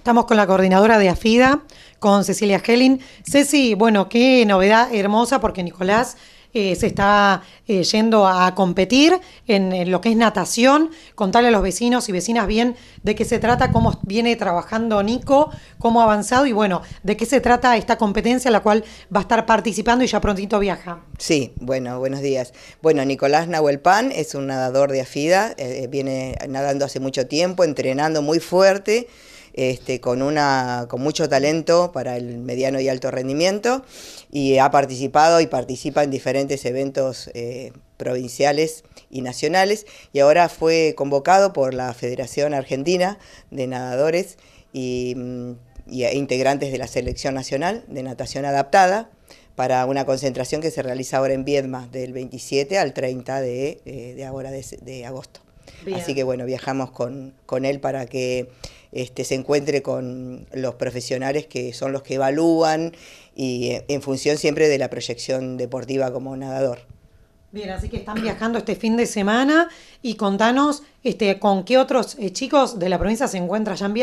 Estamos con la coordinadora de AFIDA, con Cecilia Helin. Ceci, bueno, qué novedad hermosa porque Nicolás eh, se está eh, yendo a competir en, lo que es natación. Contarle a los vecinos y vecinas bien de qué se trata, cómo viene trabajando Nico, cómo ha avanzado y bueno, de qué se trata esta competencia en la cual va a estar participando y ya prontito viaja. Sí, bueno, buenos días. Bueno, Nicolás Pan es un nadador de AFIDA, eh, viene nadando hace mucho tiempo, entrenando muy fuerte. Este, con, una, con mucho talento para el mediano y alto rendimiento y ha participado y participa en diferentes eventos eh, provinciales y nacionales y ahora fue convocado por la Federación Argentina de Nadadores y, e integrantes de la Selección Nacional de Natación Adaptada para una concentración que se realiza ahora en Viedma del 27 al 30 eh, de, ahora de agosto. Así que bueno, viajamos con, con él para que este, se encuentre con los profesionales que son los que evalúan y eh, en función siempre de la proyección deportiva como nadador. Bien, así que están viajando este fin de semana y contanos este, ¿Con qué otros eh, chicos de la provincia se encuentra allá en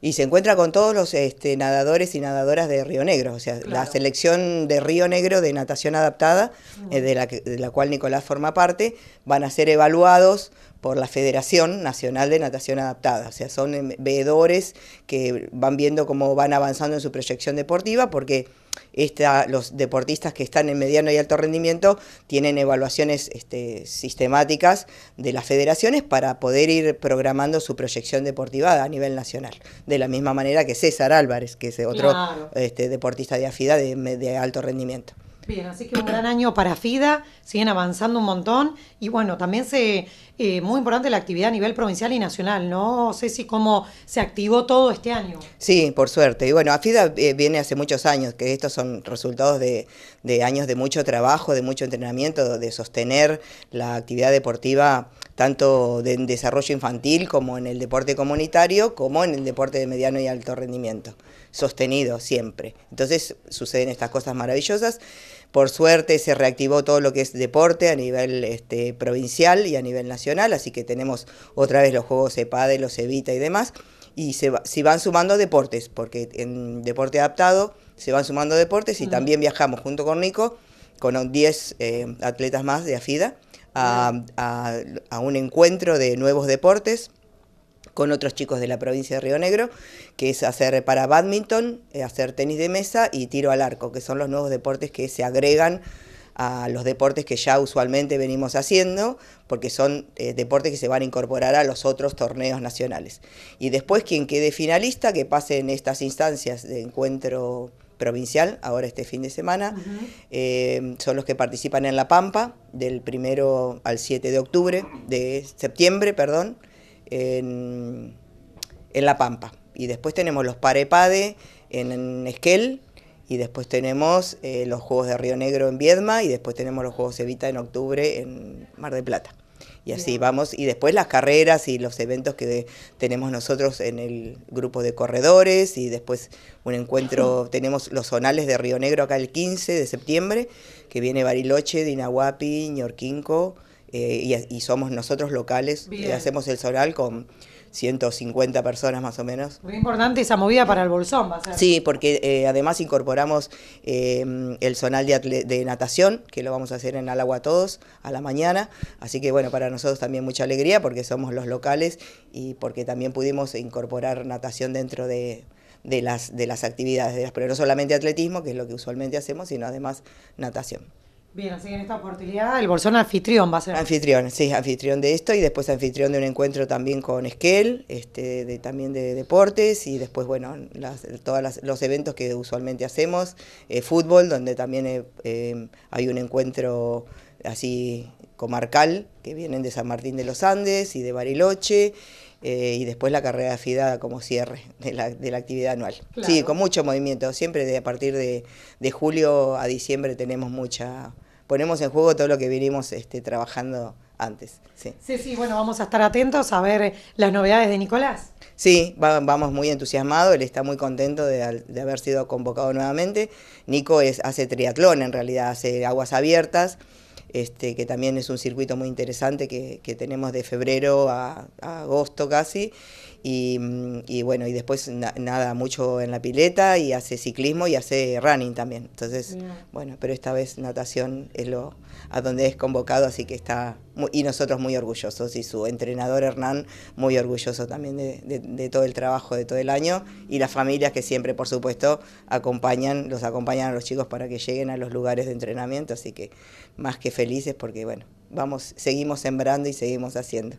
Y se encuentra con todos los este, nadadores y nadadoras de Río Negro, o sea, la selección de Río Negro de natación adaptada, mm. eh, de, la, cual Nicolás forma parte, van a ser evaluados por la Federación Nacional de Natación Adaptada. O sea, son em, veedores que van viendo cómo van avanzando en su proyección deportiva, porque los deportistas que están en mediano y alto rendimiento tienen evaluaciones este, sistemáticas de las federaciones para poder ir programando su proyección deportiva a nivel nacional. De la misma manera que César Álvarez, que es otro este, deportista de AFIDA de, alto rendimiento. Bien, así que un gran año para AFIDA, siguen avanzando un montón y bueno, también se eh, muy importante la actividad a nivel provincial y nacional, ¿no? sé si cómo se activó todo este año. Sí, por suerte. Y bueno, AFIDA eh, viene hace muchos años, que estos son resultados de, de años de mucho trabajo, de mucho entrenamiento, de sostener la actividad deportiva tanto en desarrollo infantil como en el deporte comunitario, como en el deporte de mediano y alto rendimiento, sostenido siempre. Entonces suceden estas cosas maravillosas. Por suerte se reactivó todo lo que es deporte a nivel este, provincial y a nivel nacional, así que tenemos otra vez los Juegos EPADE, los EVITA y demás. Y se, van sumando deportes, porque en deporte adaptado se van sumando deportes y también viajamos junto con Nico con 10 eh, atletas más de AFIDA a, un encuentro de nuevos deportes con otros chicos de la provincia de Río Negro, que es hacer para badminton, eh, hacer tenis de mesa y tiro al arco, que son los nuevos deportes que se agregan a los deportes que ya usualmente venimos haciendo, porque son eh, deportes que se van a incorporar a los otros torneos nacionales. Y después quien quede finalista, que pase en estas instancias de encuentro provincial, ahora este fin de semana. Eh, son los que participan en La Pampa, del primero al 7 de octubre, de septiembre, perdón, en, La Pampa. Y después tenemos los Parepade en, en Esquel, y después tenemos eh, los Juegos de Río Negro en Viedma, y después tenemos los Juegos Evita en octubre en Mar del Plata y así vamos. Y después las carreras y los eventos que tenemos nosotros en el grupo de corredores y después un encuentro, tenemos los zonales de Río Negro acá el 15 de septiembre, que viene Bariloche, Dinahuapi, Ñorquinco. Eh, y, somos nosotros locales, eh, hacemos el zonal con 150 personas más o menos. Muy importante esa movida para el bolsón, va a ser. Sí, porque eh, además incorporamos el zonal de, natación, que lo vamos a hacer en Alagua todos a la mañana. Así que bueno, para nosotros también mucha alegría porque somos los locales y porque también pudimos incorporar natación dentro de, de las, de las actividades, pero no solamente atletismo, que es lo que usualmente hacemos, sino además natación. Bien, así que en esta oportunidad el Bolsón anfitrión va a ser. Anfitrión, sí, anfitrión de esto y después anfitrión de un encuentro también con Esquel, este, de, también de deportes y después, bueno, todos los eventos que usualmente hacemos, eh, fútbol, donde también eh, eh, hay un encuentro así comarcal, que vienen de San Martín de los Andes y de Bariloche eh, y después la carrera afidada como cierre de la, actividad anual. Sí, con mucho movimiento. Siempre de, a partir de, julio a diciembre tenemos mucha... Ponemos en juego todo lo que vinimos este, trabajando antes. Sí. sí, bueno, vamos a estar atentos a ver eh, las novedades de Nicolás. Sí, vamos muy entusiasmados, él está muy contento de, haber sido convocado nuevamente. Nico hace triatlón en realidad, hace aguas abiertas. Este, que también es un circuito muy interesante que, tenemos de febrero a, agosto casi. Y, bueno, y después nada mucho en la pileta y hace ciclismo y hace running también. Entonces, bueno, pero esta vez natación es lo a donde es convocado, así que está, y nosotros muy orgullosos, y su entrenador Hernán muy orgulloso también de, de todo el trabajo de todo el año, y las familias que siempre, por supuesto, acompañan, los acompañan a los chicos para que lleguen a los lugares de entrenamiento, así que más que feliz felices porque, bueno, vamos, seguimos sembrando y seguimos haciendo.